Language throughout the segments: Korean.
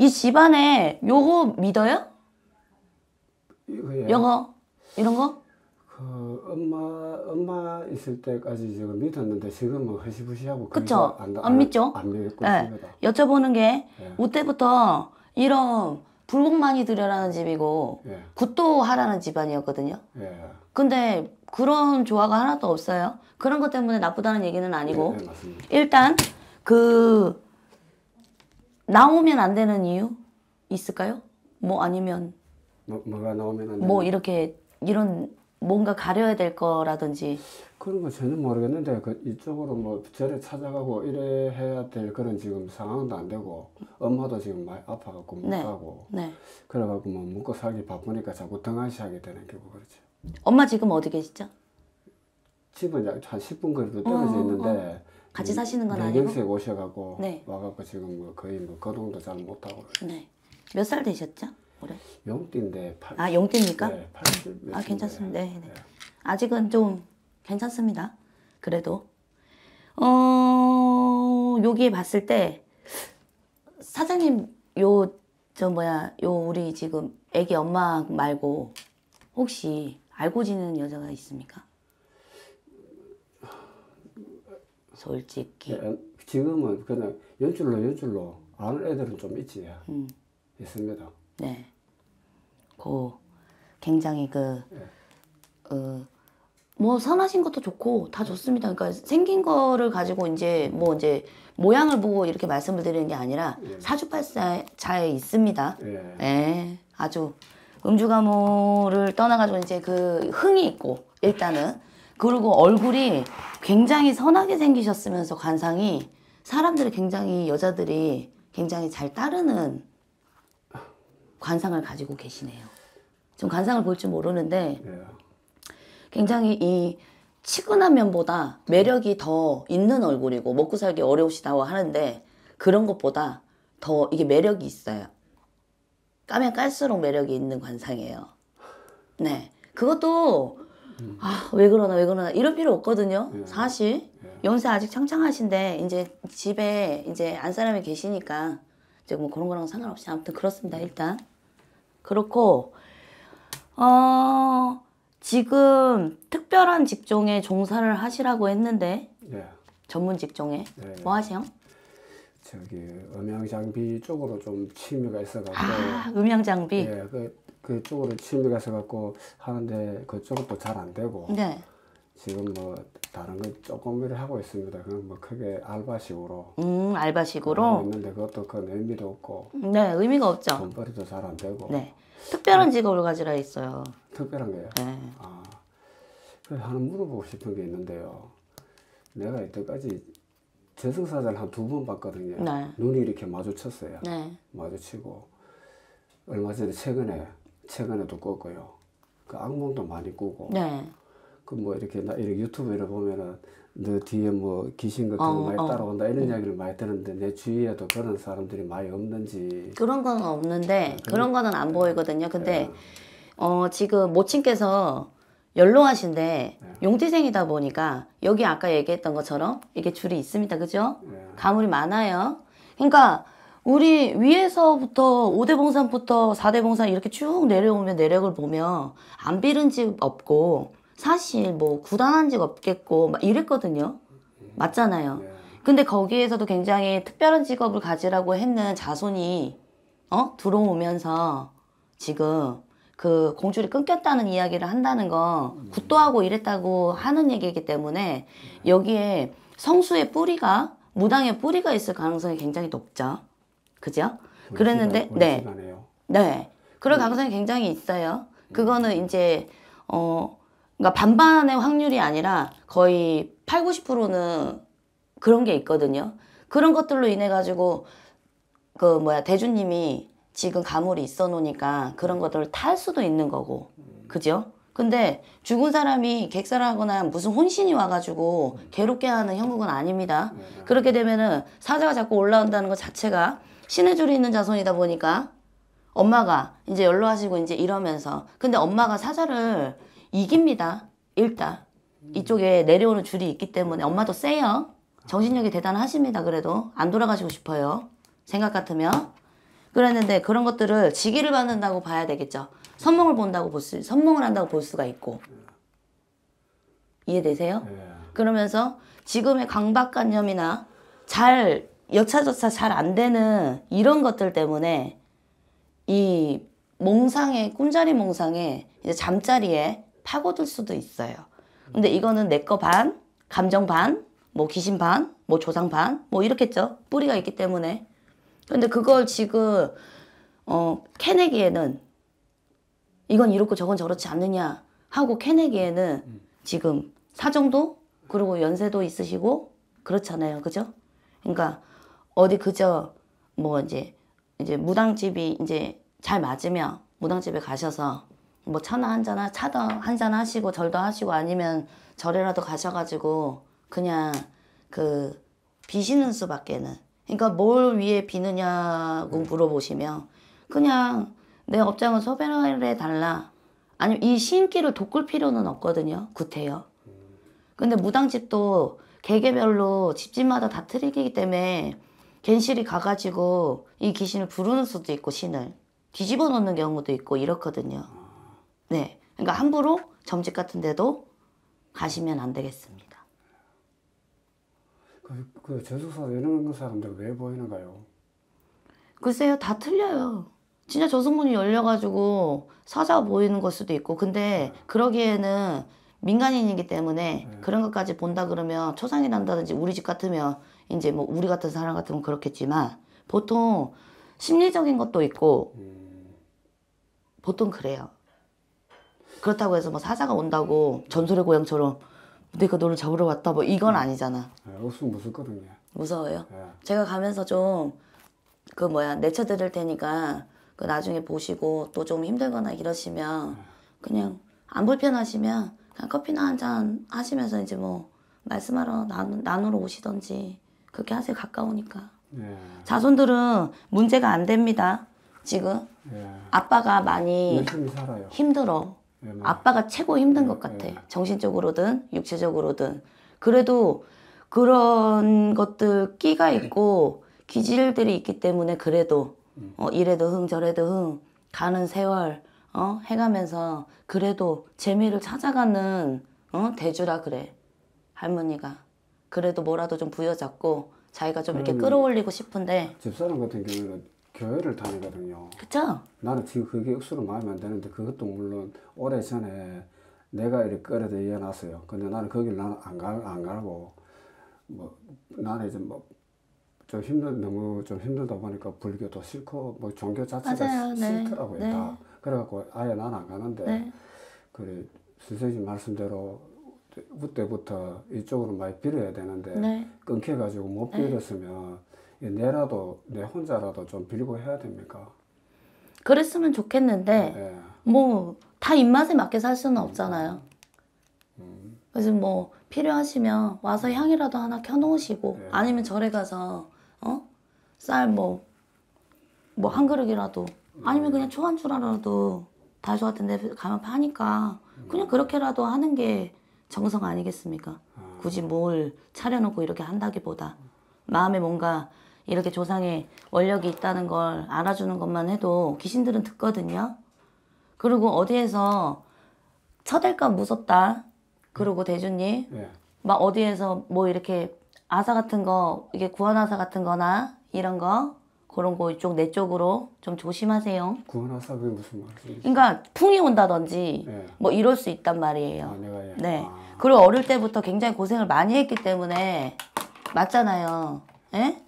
이 집안에 요거 믿어요? 이거요? 영어 이런 거? 그 엄마 엄마 있을 때까지 제가 믿었는데 지금은 흐시부시하고 그쵸? 안, 안, 안 믿죠? 안 믿고 네. 있습니다. 여쭤보는 게 네. 예. 우때부터 이런 불복많이 들여라는 집이고 예. 굿도하라는 집안이었거든요. 예. 근데 그런 조화가 하나도 없어요. 그런 것 때문에 나쁘다는 얘기는 아니고 예, 일단 그 나오면 안 되는 이유 있을까요? 뭐 아니면 뭐, 뭐가 나오면 안뭐 이렇게 이런 뭔가 가려야 될 거라든지 그런 거 전혀 모르겠는데 그 이쪽으로 뭐 절에 찾아가고 이래 해야 될 그런 지금 상황도 안 되고 엄마도 지금 많이 아파갖고 못 네. 가고 네. 그래갖고 뭐 먹고 살기 바쁘니까 자꾸 등한시하게 되는 경우 그렇죠. 엄마 지금 어디 계시죠? 집은 한 10분 거리로 어, 떨어져 어, 어. 있는데 같이 음, 사시는 건 아니고? 늙은색 오셔가고 네. 와갖고 지금 뭐 거의 뭐 거동도 그 잘 못하고 네. 몇 살 되셨죠? 올해? 용띠인데 8, 아 용띠입니까? 네, 아, 괜찮습니다. 네, 네, 네. 아직은 좀 괜찮습니다. 그래도 어 여기에 봤을 때 사장님 요 저 뭐야 요 우리 지금 애기 엄마 말고 혹시 알고 지내는 여자가 있습니까? 솔직히. 예, 지금은 그냥 연줄로 연줄로 아는 애들은 좀 있지. 음. 있습니다. 네. 그 굉장히 그 네. 어, 뭐 선하신 것도 좋고 다 좋습니다. 그러니까 생긴 거를 가지고 이제 뭐 이제 모양을 보고 이렇게 말씀을 드리는 게 아니라 예. 사주팔자에 있습니다. 예. 예. 아주 음주가모를 떠나가지고 이제 그 흥이 있고 일단은 그리고 얼굴이 굉장히 선하게 생기셨으면서 관상이 사람들이 굉장히 여자들이 굉장히 잘 따르는 관상을 가지고 계시네요. 좀 관상을 볼 줄 모르는데 네. 굉장히 이 치근한 면보다 매력이 더 있는 얼굴이고 먹고 살기 어려우시다고 하는데 그런 것보다 더 이게 매력이 있어요. 까면 깔수록 매력이 있는 관상이에요. 네. 그것도 아, 왜 그러나, 왜 그러나. 이럴 필요 없거든요. 예. 사실. 예. 연세 아직 창창하신데, 이제 집에 이제 안 사람이 계시니까, 이제 뭐 그런 거랑 상관없이 아무튼 그렇습니다, 일단. 그렇고, 어, 지금 특별한 직종에 종사를 하시라고 했는데, 예. 전문 직종에. 예. 예. 뭐 하세요? 저기, 음향 장비 쪽으로 좀 취미가 있어가지고. 아, 음향 장비? 예, 그 그쪽으로 취미 가서 갖고 하는데 그쪽은 또 잘안 되고 네. 지금 뭐 다른 거 조금 일 하고 있습니다. 그냥 뭐 크게 알바식으로. 음 알바식으로. 있는데 그것도 그 의미도 없고. 네 의미가 없죠. 돈벌이도 잘 안 되고. 네 특별한 네. 직업을 가지라 했어요. 특별한 게요. 네. 아 그 하나 물어보고 싶은 게 있는데요. 내가 이때까지 재승사자를 한 두 번 봤거든요. 네. 눈이 이렇게 마주쳤어요. 네. 마주치고 얼마 전에 최근에 최근에도 꺾고요그 악몽도 많이 꾸고. 네. 그 뭐 이렇게 나 이렇게 유튜브 이 보면은 너 뒤에 뭐 귀신 같은 거 어, 많이 어. 따라온다 이런 음. 이야기를 많이 듣는데 내 주위에도 그런 사람들이 많이 없는지 그런 건 없는데 아, 그런 거는 안 네. 보이거든요. 근데 네. 어 지금 모친께서 연로하신데 네. 용태생이다 보니까 여기 아까 얘기했던 것처럼 이게 줄이 있습니다. 그죠? 네. 가물이 많아요. 그러니까 우리 위에서부터 5대 봉산부터 4대 봉산 이렇게 쭉 내려오면 내력을 보면 안 빌은 집 없고 사실 뭐 구단한 집 없겠고 막 이랬거든요. 맞잖아요. 네. 근데 거기에서도 굉장히 특별한 직업을 가지라고 했는 자손이 어? 들어오면서 지금 그 공줄이 끊겼다는 이야기를 한다는 건 굿도하고 이랬다고 하는 얘기이기 때문에 네. 여기에 성수의 뿌리가 무당의 뿌리가 있을 가능성이 굉장히 높죠. 그죠? 그 그랬는데 그 네. 네. 그럴 가능성이 굉장히 있어요. 그거는 이제 어 그러니까 반반의 확률이 아니라 거의 8, 90%는 그런 게 있거든요. 그런 것들로 인해 가지고 그 뭐야 대주님이 지금 가물이 있어 놓으니까 그런 것들을 탈 수도 있는 거고 그죠? 근데 죽은 사람이 객살하거나 무슨 혼신이 와가지고 괴롭게 하는 형국은 아닙니다. 네, 네. 그렇게 되면은 사자가 자꾸 올라온다는 것 자체가 신의 줄이 있는 자손이다 보니까 엄마가 이제 연로하시고 이제 이러면서 근데 엄마가 사자를 이깁니다. 일단 이쪽에 내려오는 줄이 있기 때문에 엄마도 세요. 정신력이 대단하십니다. 그래도 안 돌아가시고 싶어요. 생각 같으면 그랬는데 그런 것들을 지기를 받는다고 봐야 되겠죠. 선몽을 본다고 볼 수, 선몽을 한다고 볼 수가 있고 이해되세요? 예. 그러면서 지금의 강박관념이나 잘 여차저차 잘 안 되는 이런 것들 때문에 이 몽상에 꿈자리 몽상에 이제 잠자리에 파고들 수도 있어요. 근데 이거는 내거 반, 감정 반, 뭐 귀신 반, 뭐 조상 반, 뭐 이렇겠죠. 뿌리가 있기 때문에. 근데 그걸 지금 어 캐내기에는 이건 이렇고 저건 저렇지 않느냐 하고 캐내기에는 지금 사정도 그리고 연세도 있으시고 그렇잖아요. 그죠? 그러니까 어디 그저 뭐 이제 이제 무당집이 이제 잘 맞으면 무당집에 가셔서 뭐 차나 한잔 차도 한잔 하시고 절도 하시고 아니면 절에라도 가셔가지고 그냥 그 비시는 수밖에는 그러니까 뭘 위해 비느냐고 네. 물어보시면 그냥 내업장은 소변을 해달라 아니면 이신기를 돋굴 필요는 없거든요 구태여 근데 무당집도 개개별로 집집마다 다 틀리기 때문에 괜시리 가가지고 이 귀신을 부르는 수도 있고 신을 뒤집어 놓는 경우도 있고 이렇거든요. 네, 그러니까 함부로 점집 같은 데도 가시면 안 되겠습니다. 그, 그 저승사 이런 사람들 왜 보이는가요? 글쎄요, 다 틀려요. 진짜 저승문이 열려가지고 사자 보이는 걸 수도 있고 근데 네. 그러기에는 민간인이기 때문에 네. 그런 것까지 본다 그러면 초상이 난다든지 우리 집 같으면 이제 뭐 우리 같은 사람 같으면 그렇겠지만 보통 심리적인 것도 있고 음. 보통 그래요. 그렇다고 해서 뭐 사자가 온다고 전설의 고향처럼 내가 너를 잡으러 왔다 뭐 이건 음. 아니잖아. 없으면 네, 무섭거든요. 무서워요. 네. 제가 가면서 좀 그 뭐야 내쳐드릴 테니까 그 나중에 보시고 또 좀 힘들거나 이러시면 네. 그냥 안 불편하시면 그냥 커피나 한 잔 하시면서 이제 뭐 말씀하러 나누, 나누러 오시던지 그렇게 하세요. 가까우니까. 예. 자손들은 문제가 안 됩니다. 지금 예. 아빠가 많이 힘들어. 예, 뭐. 아빠가 최고 힘든 예, 것 같아. 예. 정신적으로든 육체적으로든. 그래도 그런 것들 끼가 있고 기질들이 있기 때문에 그래도 어, 이래도 흥 저래도 흥 가는 세월 어, 해가면서 그래도 재미를 찾아가는 어, 대주라 그래 할머니가. 그래도 뭐라도 좀 부여잡고 자기가 좀 이렇게 음. 끌어올리고 싶은데 집사람 같은 경우는 교회를 다니거든요. 그쵸? 나는 지금 그게 억수로 마음에 안 드는데 그것도 물론 오래 전에 내가 이렇게 끌어다 이어놨어요. 근데 나는 거길 나는 안, 갈, 안 가고 뭐 나는 이제 뭐좀 힘든 너무 좀 힘들다 보니까 불교도 싫고 뭐 종교 자체가 맞아요. 네. 싫더라고요. 네. 다. 그래갖고 아예 나는 안 가는데 네. 그래 선생님 말씀대로 그때부터 이쪽으로 많이 빌어야 되는데 네. 끊겨가지고 못 네. 빌었으면 네. 내라도 내 혼자라도 좀 빌고 해야 됩니까? 그랬으면 좋겠는데 네. 뭐다 입맛에 맞게 살 수는 음. 없잖아요. 음. 그래서 뭐 필요하시면 와서 음. 향이라도 하나 켜놓으시고 네. 아니면 절에 가서 어? 쌀 뭐 뭐 한 그릇이라도 아니면 음. 그냥 초안주라도 다이소 같데 가면 파니까 그냥 그렇게라도 하는 게 정성 아니겠습니까? 아. 굳이 뭘 차려놓고 이렇게 한다기보다 마음에 뭔가 이렇게 조상의 원력이 있다는 걸 알아주는 것만 해도 귀신들은 듣거든요. 그리고 어디에서 쳐댈까 무섭다. 그러고 음. 대주님 네. 막 어디에서 뭐 이렇게 아사 같은 거 이게 구원 아사 같은 거나 이런 거 그런 거 이쪽 내 쪽으로 좀 조심하세요. 구원하사비 무슨 말이세 그러니까 풍이 온다든지 네. 뭐 이럴 수 있단 말이에요. 아, 내가 예. 네. 아. 그리고 어릴 때부터 굉장히 고생을 많이 했기 때문에 맞잖아요. 예?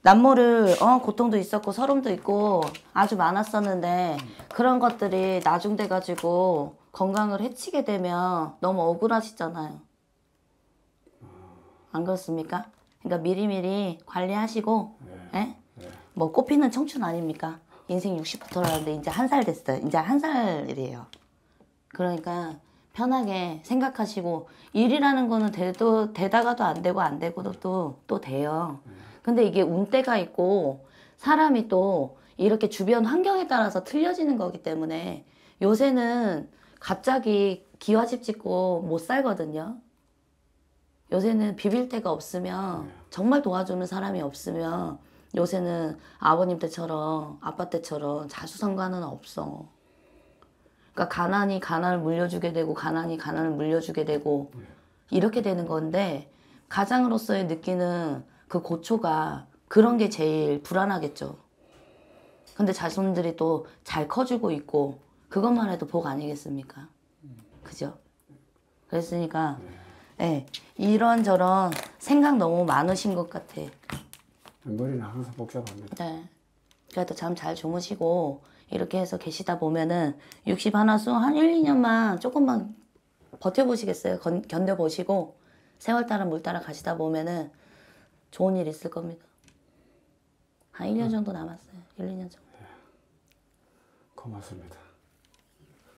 남모를 어 고통도 있었고 서름도 있고 아주 많았었는데 그런 것들이 나중 돼 가지고 건강을 해치게 되면 너무 억울하시잖아요. 안 그렇습니까? 그러니까 미리미리 관리하시고 네. 예? 예? 뭐 꽃피는 청춘 아닙니까? 인생 60부터라는데 이제 한 살 됐어요. 이제 한 살이래요. 그러니까 편하게 생각하시고 일이라는 거는 돼도 되다가도 안 되고 안 되고도 또또 돼요. 근데 이게 운때가 있고 사람이 또 이렇게 주변 환경에 따라서 틀려지는 거기 때문에 요새는 갑자기 기와집 짓고 못 살거든요. 요새는 비빌 데가 없으면 네. 정말 도와주는 사람이 없으면 요새는 아버님 때처럼 아빠 때처럼 자수성가는 없어. 그러니까 가난이 가난을 물려주게 되고 가난이 가난을 물려주게 되고 네. 이렇게 되는 건데 가장으로서의 느끼는 그 고초가 그런 게 제일 불안하겠죠. 근데 자손들이 또 잘 커지고 있고 그것만 해도 복 아니겠습니까? 음. 그죠? 그랬으니까 네, 예, 이런저런 생각 너무 많으신 것 같아. 머리는 항상 복잡합니다. 네. 그래도 잠 잘 주무시고 이렇게 해서 계시다 보면은 60 하나수 한 1, 2년만 조금만 버텨보시겠어요? 건, 견뎌보시고 세월 따라 물 따라 가시다 보면은 좋은 일 있을 겁니다. 한 1년 음. 정도 남았어요. 1, 2년 정도. 네. 고맙습니다.